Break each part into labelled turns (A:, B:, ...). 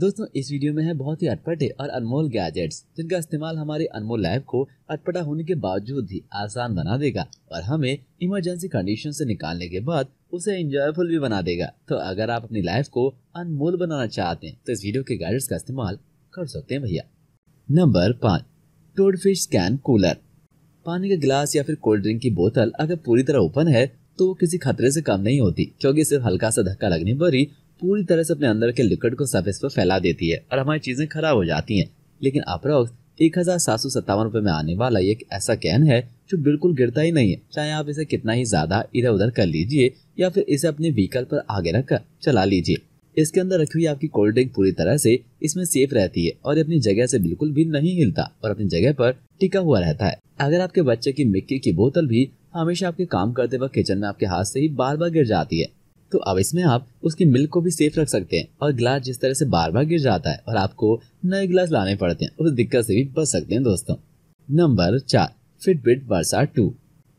A: दोस्तों इस वीडियो में है बहुत ही अटपटे और अनमोल गैजेट्स जिनका इस्तेमाल हमारे अनमोल लाइफ को अटपटा होने के बावजूद भी आसान बना देगा और हमें इमरजेंसी कंडीशन से निकालने के बाद उसे इंजॉयफुल भी बना देगा तो अगर आप अपनी लाइफ को अनमोल बनाना चाहते हैं तो इस वीडियो के गैजेट्स का इस्तेमाल कर सकते हैं भैया नंबर पाँच टोड फिश स्कैन कूलर पानी का गिलास या फिर कोल्ड ड्रिंक की बोतल अगर पूरी तरह ओपन है तो वो किसी खतरे से कम नहीं होती क्योंकि सिर्फ हल्का सा धक्का लगने पर ही पूरी तरह से अपने अंदर के लिक्विड को सर्फेस पर फैला देती है और हमारी चीज़ें खराब हो जाती हैं लेकिन अप्रॉक्स एक हज़ार सात सौ सत्तावन रूपए में आने वाला एक ऐसा कैन है जो बिल्कुल गिरता ही नहीं है चाहे आप इसे कितना ही ज़्यादा इधर उधर कर लीजिए या फिर इसे अपने व्हीकल पर आगे रखकर चला लीजिए इसके अंदर रखी हुई आपकी कोल्ड ड्रिंक पूरी तरह से इसमें सेफ रहती है और अपनी जगह से बिल्कुल भी नहीं हिलता और अपनी जगह पर टिका हुआ रहता है अगर आपके बच्चे की मिक्की की बोतल भी हमेशा आपके काम करते वक्त किचन में आपके हाथ से ही बार बार गिर जाती है तो अब इसमें आप उसकी मिल्क को भी सेफ रख सकते हैं और ग्लास जिस तरह से बार बार गिर जाता है और आपको नए ग्लास लाने पड़ते हैं उस दिक्कत से भी बच सकते हैं दोस्तों नंबर चार फिटबिट वर्सा टू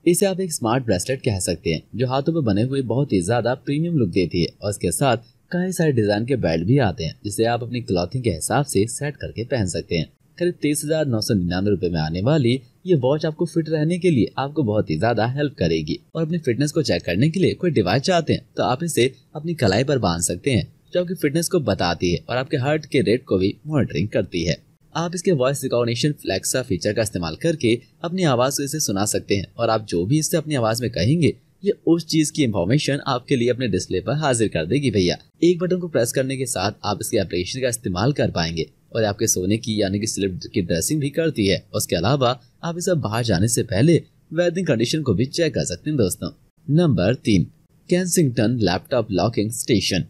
A: इसे आप एक स्मार्ट ब्रेसलेट कह सकते हैं जो हाथों पर बने हुए बहुत ही ज्यादा प्रीमियम लुक देती है और इसके साथ कई सारे डिजाइन के बेल्ट भी आते हैं जिसे आप अपनी क्लॉथिंग के हिसाब से सेट करके पहन सकते हैं करीब तेईस हजार नौ सौ निन्यानवे रूपए में आने वाली ये वॉच आपको फिट रहने के लिए आपको बहुत ही ज्यादा हेल्प करेगी और अपनी फिटनेस को चेक करने के लिए कोई डिवाइस चाहते हैं तो आप इसे अपनी कलाई पर बांध सकते हैं जो आपकी फिटनेस को बताती है और आपके हार्ट के रेट को भी मॉनिटरिंग करती है आप इसके वॉइस रिकॉग्निशन फ्लैक्सा फीचर का इस्तेमाल करके अपनी आवाज को इसे सुना सकते हैं और आप जो भी इससे अपनी आवाज में कहेंगे ये उस चीज की इन्फॉर्मेशन आपके लिए अपने डिस्प्ले पर हाजिर कर देगी भैया एक बटन को प्रेस करने के साथ आप इसके एप्लीकेशन का इस्तेमाल कर पाएंगे और आपके सोने की यानी कि स्लिप की ड्रेसिंग भी करती है उसके अलावा आप इसे बाहर जाने से पहले वेदिंग कंडीशन को भी चेक कर सकते हैं दोस्तों नंबर तीन Kensington laptop locking station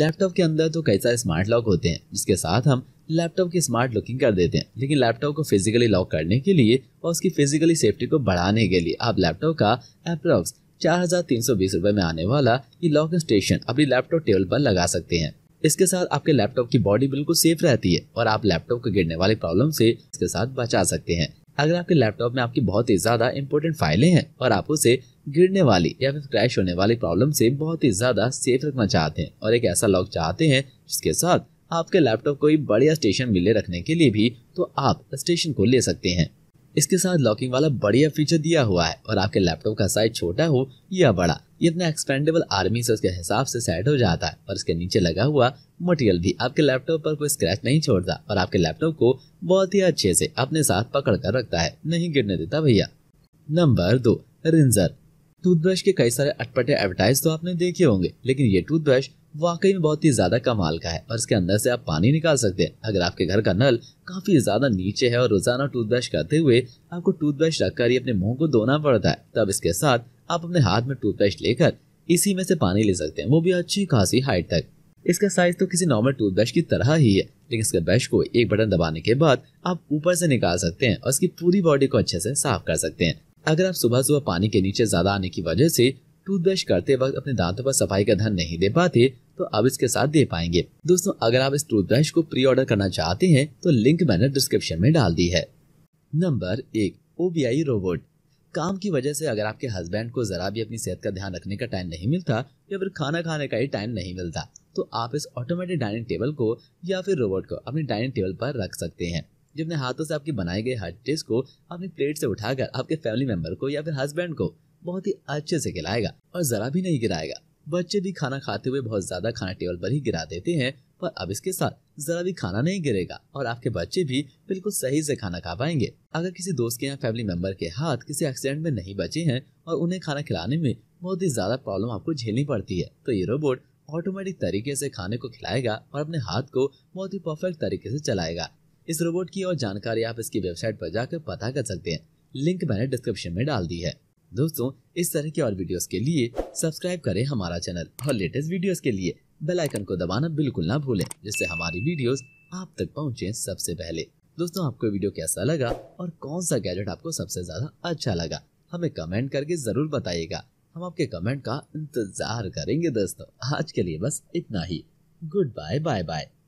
A: laptop के अंदर तो कई सारे स्मार्ट लॉक होते हैं जिसके साथ हम लैपटॉप की स्मार्ट लुकिंग कर देते हैं लेकिन लैपटॉप को फिजिकली लॉक करने के लिए और उसकी फिजिकली सेफ्टी को बढ़ाने के लिए आप लैपटॉप का अप्रॉक्स चार हजार तीन सौ बीस रुपए में आने वाला ये लॉकिंग स्टेशन अपनी लैपटॉप टेबल पर लगा सकते हैं इसके साथ आपके लैपटॉप की बॉडी बिल्कुल सेफ रहती है और आप लैपटॉप को गिरने वाली प्रॉब्लम से इसके साथ बचा सकते हैं अगर आपके लैपटॉप में आपकी बहुत ही ज्यादा इम्पोर्टेंट फाइलें हैं और आप उसे गिरने वाली या फिर क्रैश होने वाली प्रॉब्लम से बहुत ही ज्यादा सेफ रखना चाहते हैं और एक ऐसा लॉक चाहते हैं जिसके साथ आपके लैपटॉप को एक बढ़िया स्टेशन मिले रखने के लिए भी तो आप स्टेशन को ले सकते हैं इसके साथ लॉकिंग वाला बढ़िया फीचर दिया हुआ है और आपके लैपटॉप का साइज छोटा हो या बड़ा ये इतना एक्सपेंडेबल आर्मी से उसके हिसाब से सेट हो जाता है और इसके नीचे लगा हुआ मटेरियल भी आपके लैपटॉप पर कोई स्क्रैच नहीं छोड़ता और आपके लैपटॉप को बहुत ही अच्छे से अपने साथ पकड़ कर रखता है नहीं गिरने देता भैया नंबर दो रिंजर टूथब्रश के कई सारे अटपटे एडवर्टाइज तो आपने देखे होंगे लेकिन ये टूथब्रश वाकई में बहुत ही ज्यादा कमाल का है और इसके अंदर से आप पानी निकाल सकते हैं अगर आपके घर का नल काफी ज्यादा नीचे है और रोजाना टूथब्रश करते हुए आपको टूथब्रश रखकर ही अपने मुंह को धोना पड़ता है तब इसके साथ आप अपने हाथ में टूथब्रश लेकर इसी में से पानी ले सकते हैं वो भी अच्छी खासी हाइट तक इसका साइज तो किसी नॉर्मल टूथब्रश की तरह ही है लेकिन इसके ब्रश को एक बटन दबाने के बाद आप ऊपर से निकाल सकते हैं और इसकी पूरी बॉडी को अच्छे से साफ कर सकते हैं अगर आप सुबह सुबह पानी के नीचे ज्यादा आने की वजह से टूथब्रश करते वक्त अपने दांतों पर सफाई का ध्यान नहीं दे पाते तो अब इसके साथ दे पाएंगे दोस्तों अगर आप इस टूथब्रश को प्री ऑर्डर करना चाहते हैं तो लिंक मैंने डिस्क्रिप्शन में डाल दी है नंबर एक ओबीआई रोबोट काम की वजह से अगर आपके हस्बैंड को ज़रा भी अपनी सेहत का ध्यान रखने का टाइम नहीं मिलता या फिर खाना खाने का ही टाइम नहीं मिलता तो आप इस ऑटोमेटिक डाइनिंग टेबल को या फिर रोबोट को अपनी डाइनिंग टेबल पर रख सकते हैं जो अपने हाथों से आपकी बनाई गई हर डिश को अपनी प्लेट से उठाकर आपके फैमिली मेम्बर को या फिर हस्बैंड को बहुत ही अच्छे से खिलाएगा और ज़रा भी नहीं गिराएगा बच्चे भी खाना खाते हुए बहुत ज़्यादा खाना टेबल पर ही गिरा देते हैं पर अब इसके साथ जरा भी खाना नहीं गिरेगा और आपके बच्चे भी बिल्कुल सही से खाना खा पाएंगे अगर किसी दोस्त के या फैमिली मेंबर के हाथ किसी एक्सीडेंट में नहीं बचे हैं और उन्हें खाना खिलाने में बहुत ही ज्यादा प्रॉब्लम आपको झेलनी पड़ती है तो ये रोबोट ऑटोमेटिक तरीके से खाने को खिलाएगा और अपने हाथ को बहुत ही परफेक्ट तरीके से चलाएगा इस रोबोट की और जानकारी आप इसकी वेबसाइट पर जाकर पता कर सकते हैं लिंक मैंने डिस्क्रिप्शन में डाल दी है दोस्तों इस तरह की और वीडियोस के लिए सब्सक्राइब करें हमारा चैनल और लेटेस्ट वीडियोस के लिए बेल आइकन को दबाना बिल्कुल ना भूलें जिससे हमारी वीडियोस आप तक पहुंचे सबसे पहले दोस्तों आपको वीडियो कैसा लगा और कौन सा गैजेट आपको सबसे ज्यादा अच्छा लगा हमें कमेंट करके जरूर बताइएगा हम आपके कमेंट का इंतजार करेंगे दोस्तों आज के लिए बस इतना ही गुड बाय बाय बाय